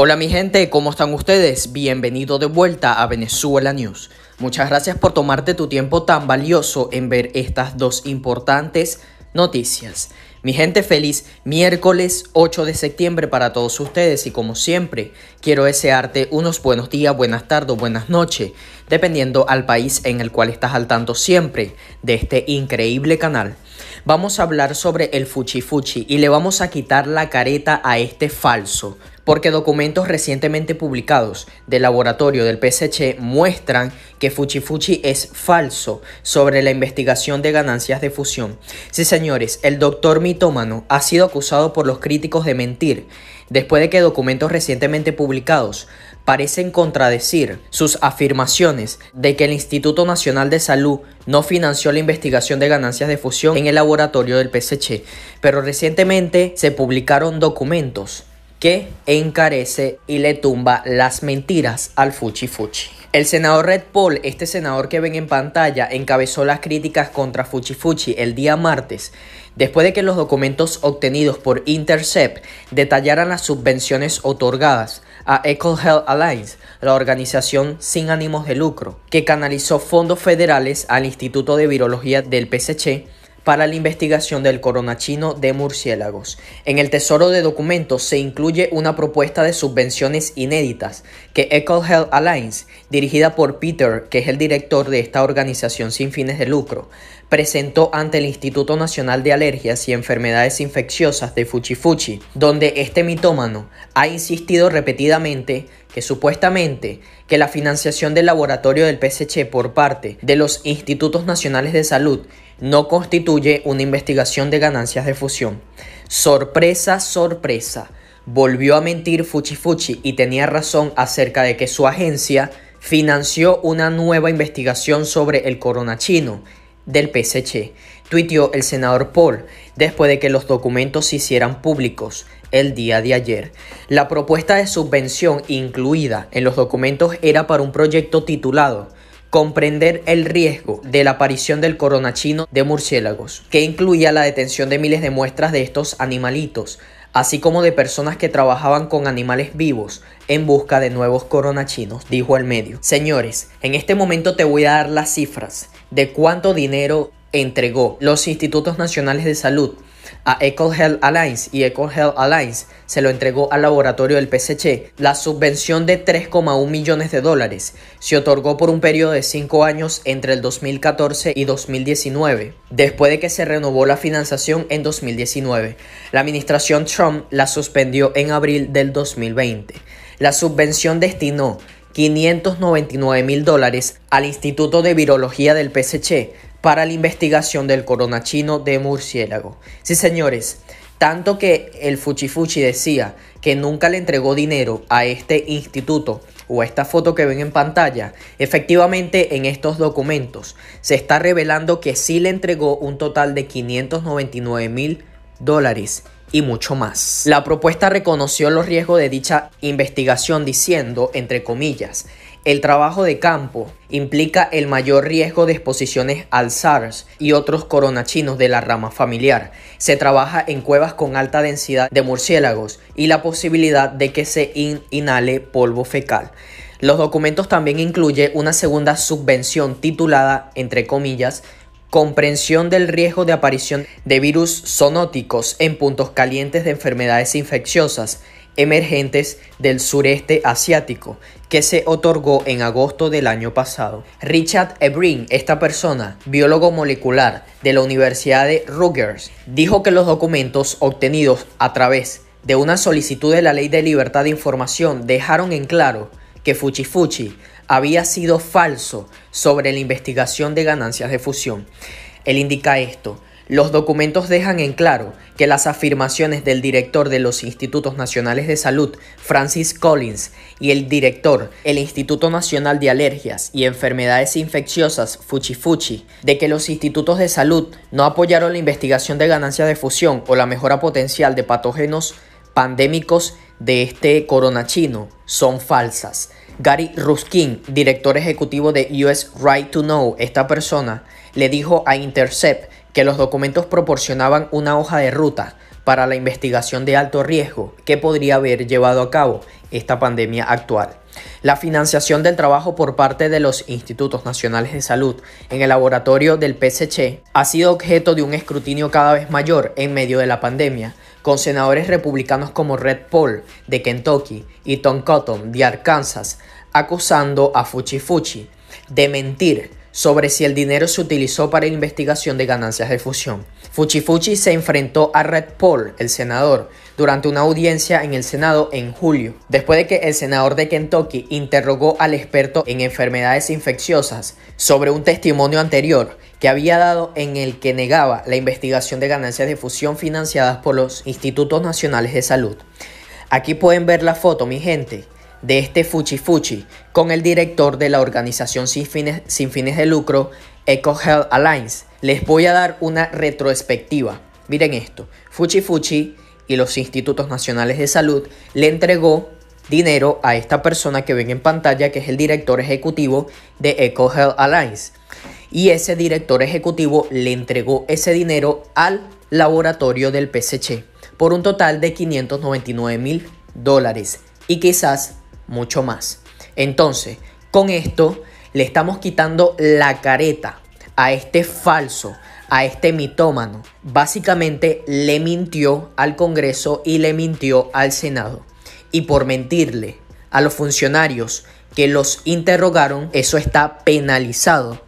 Hola mi gente, ¿cómo están ustedes? Bienvenido de vuelta a Venezuela News. Muchas gracias por tomarte tu tiempo tan valioso en ver estas dos importantes noticias. Mi gente feliz, miércoles 8 de septiembre para todos ustedes y como siempre, quiero desearte unos buenos días, buenas tardes, buenas noches, dependiendo al país en el cual estás al tanto siempre de este increíble canal. Vamos a hablar sobre el fuchi fuchi y le vamos a quitar la careta a este falso porque documentos recientemente publicados del laboratorio del PCH muestran que Fuchi es falso sobre la investigación de ganancias de fusión. Sí, señores, el doctor mitómano ha sido acusado por los críticos de mentir, después de que documentos recientemente publicados parecen contradecir sus afirmaciones de que el Instituto Nacional de Salud no financió la investigación de ganancias de fusión en el laboratorio del PCH. pero recientemente se publicaron documentos que encarece y le tumba las mentiras al Fuchi Fuchi. El senador Red Paul, este senador que ven en pantalla, encabezó las críticas contra Fuchi Fuchi el día martes, después de que los documentos obtenidos por Intercept detallaran las subvenciones otorgadas a Eco Health Alliance, la organización sin ánimos de lucro, que canalizó fondos federales al Instituto de Virología del PSC para la investigación del chino de murciélagos. En el tesoro de documentos se incluye una propuesta de subvenciones inéditas que EcoHealth Health Alliance, dirigida por Peter, que es el director de esta organización sin fines de lucro, presentó ante el Instituto Nacional de Alergias y Enfermedades Infecciosas de Fuchifuchi, donde este mitómano ha insistido repetidamente que supuestamente que la financiación del laboratorio del PSC por parte de los Institutos Nacionales de Salud no constituye una investigación de ganancias de fusión. Sorpresa, sorpresa. Volvió a mentir Fuchi Fuchi y tenía razón acerca de que su agencia financió una nueva investigación sobre el corona chino del PSG. tuiteó el senador Paul después de que los documentos se hicieran públicos el día de ayer. La propuesta de subvención incluida en los documentos era para un proyecto titulado comprender el riesgo de la aparición del corona chino de murciélagos, que incluía la detención de miles de muestras de estos animalitos, así como de personas que trabajaban con animales vivos en busca de nuevos corona chinos, dijo el medio. Señores, en este momento te voy a dar las cifras de cuánto dinero entregó los institutos nacionales de salud a Echo Health Alliance y Echo Health Alliance se lo entregó al laboratorio del PSC la subvención de 3,1 millones de dólares. Se otorgó por un periodo de 5 años entre el 2014 y 2019, después de que se renovó la financiación en 2019. La administración Trump la suspendió en abril del 2020. La subvención destinó 599 mil dólares al Instituto de Virología del PSC para la investigación del corona chino de murciélago. Sí, señores, tanto que el fuchi decía que nunca le entregó dinero a este instituto o a esta foto que ven en pantalla, efectivamente en estos documentos se está revelando que sí le entregó un total de 599 mil dólares y mucho más. La propuesta reconoció los riesgos de dicha investigación diciendo, entre comillas, el trabajo de campo implica el mayor riesgo de exposiciones al SARS y otros coronachinos de la rama familiar. Se trabaja en cuevas con alta densidad de murciélagos y la posibilidad de que se inhale polvo fecal. Los documentos también incluyen una segunda subvención titulada, entre comillas, comprensión del riesgo de aparición de virus zoonóticos en puntos calientes de enfermedades infecciosas emergentes del sureste asiático, que se otorgó en agosto del año pasado. Richard Ebrin, esta persona, biólogo molecular de la Universidad de Rutgers, dijo que los documentos obtenidos a través de una solicitud de la Ley de Libertad de Información dejaron en claro que Fuchifuchi había sido falso sobre la investigación de ganancias de fusión. Él indica esto. Los documentos dejan en claro que las afirmaciones del director de los Institutos Nacionales de Salud, Francis Collins, y el director del Instituto Nacional de Alergias y Enfermedades Infecciosas, Fuchi Fuchi, de que los institutos de salud no apoyaron la investigación de ganancias de fusión o la mejora potencial de patógenos pandémicos de este corona chino son falsas. Gary Ruskin, director ejecutivo de US Right to Know, esta persona, le dijo a Intercept que los documentos proporcionaban una hoja de ruta para la investigación de alto riesgo que podría haber llevado a cabo esta pandemia actual. La financiación del trabajo por parte de los Institutos Nacionales de Salud en el laboratorio del PSC ha sido objeto de un escrutinio cada vez mayor en medio de la pandemia, con senadores republicanos como Red Paul de Kentucky y Tom Cotton de Arkansas acusando a Fuchi Fuchi de mentir sobre si el dinero se utilizó para investigación de ganancias de fusión. Fuchifuchi se enfrentó a Red Paul, el senador, durante una audiencia en el Senado en julio, después de que el senador de Kentucky interrogó al experto en enfermedades infecciosas sobre un testimonio anterior que había dado en el que negaba la investigación de ganancias de fusión financiadas por los Institutos Nacionales de Salud. Aquí pueden ver la foto, mi gente de este Fuchi Fuchi con el director de la organización sin fines, sin fines de lucro EcoHealth Alliance. Les voy a dar una retrospectiva. Miren esto, Fuchi Fuchi y los Institutos Nacionales de Salud le entregó dinero a esta persona que ven en pantalla, que es el director ejecutivo de EcoHealth Alliance. Y ese director ejecutivo le entregó ese dinero al laboratorio del PSC por un total de 599 mil dólares. Y quizás mucho más. Entonces, con esto le estamos quitando la careta a este falso, a este mitómano. Básicamente le mintió al Congreso y le mintió al Senado. Y por mentirle a los funcionarios que los interrogaron, eso está penalizado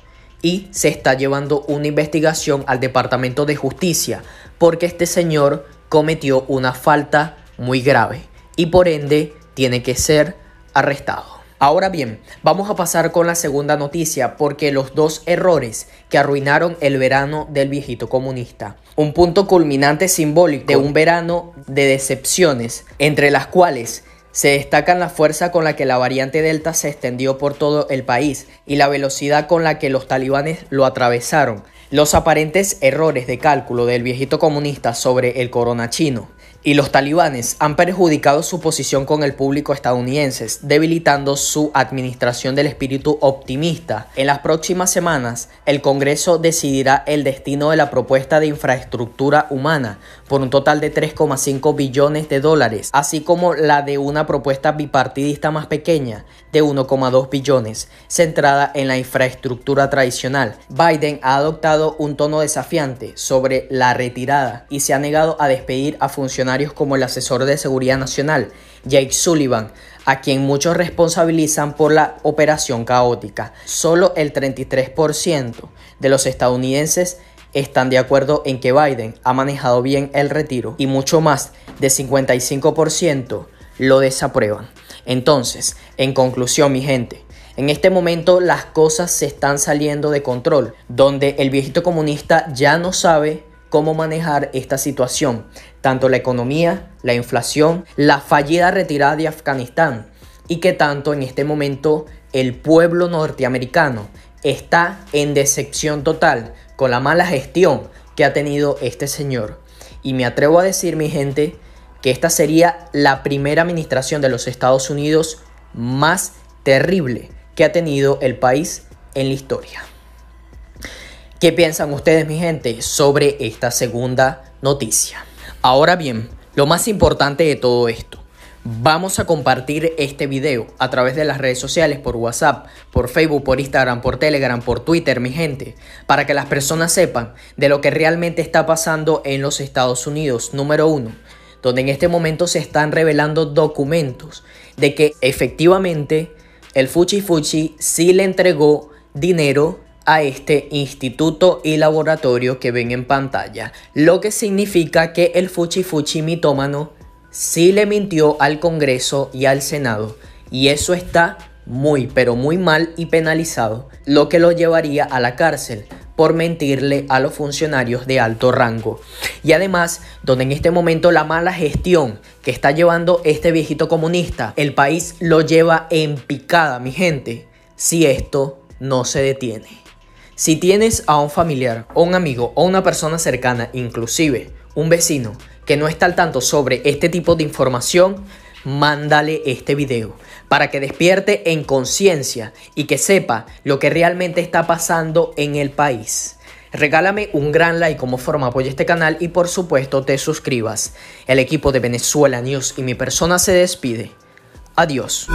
y se está llevando una investigación al Departamento de Justicia porque este señor cometió una falta muy grave y por ende tiene que ser arrestado. Ahora bien, vamos a pasar con la segunda noticia porque los dos errores que arruinaron el verano del viejito comunista. Un punto culminante simbólico de un verano de decepciones, entre las cuales se destacan la fuerza con la que la variante Delta se extendió por todo el país y la velocidad con la que los talibanes lo atravesaron, los aparentes errores de cálculo del viejito comunista sobre el corona chino y los talibanes han perjudicado su posición con el público estadounidense, debilitando su administración del espíritu optimista. En las próximas semanas, el Congreso decidirá el destino de la propuesta de infraestructura humana por un total de 3,5 billones de dólares, así como la de una propuesta bipartidista más pequeña de 1,2 billones, centrada en la infraestructura tradicional. Biden ha adoptado un tono desafiante sobre la retirada y se ha negado a despedir a funcionarios como el asesor de seguridad nacional, Jake Sullivan, a quien muchos responsabilizan por la operación caótica. Solo el 33% de los estadounidenses están de acuerdo en que Biden ha manejado bien el retiro y mucho más de 55% lo desaprueban. Entonces, en conclusión, mi gente, en este momento las cosas se están saliendo de control, donde el viejito comunista ya no sabe cómo manejar esta situación, tanto la economía, la inflación, la fallida retirada de Afganistán y que tanto en este momento el pueblo norteamericano está en decepción total con la mala gestión que ha tenido este señor. Y me atrevo a decir, mi gente, que esta sería la primera administración de los Estados Unidos más terrible que ha tenido el país en la historia. ¿Qué piensan ustedes, mi gente, sobre esta segunda noticia? Ahora bien, lo más importante de todo esto. Vamos a compartir este video a través de las redes sociales, por WhatsApp, por Facebook, por Instagram, por Telegram, por Twitter, mi gente, para que las personas sepan de lo que realmente está pasando en los Estados Unidos, número uno, donde en este momento se están revelando documentos de que efectivamente el Fuchi Fuchi sí le entregó dinero a este instituto y laboratorio que ven en pantalla, lo que significa que el Fuchi Fuchi mitómano sí le mintió al Congreso y al Senado, y eso está muy pero muy mal y penalizado, lo que lo llevaría a la cárcel por mentirle a los funcionarios de alto rango. Y además, donde en este momento la mala gestión que está llevando este viejito comunista, el país lo lleva en picada, mi gente, si esto no se detiene. Si tienes a un familiar, o un amigo o una persona cercana, inclusive un vecino, que no está al tanto sobre este tipo de información, mándale este video para que despierte en conciencia y que sepa lo que realmente está pasando en el país. Regálame un gran like como forma apoya este canal y por supuesto te suscribas. El equipo de Venezuela News y mi persona se despide. Adiós.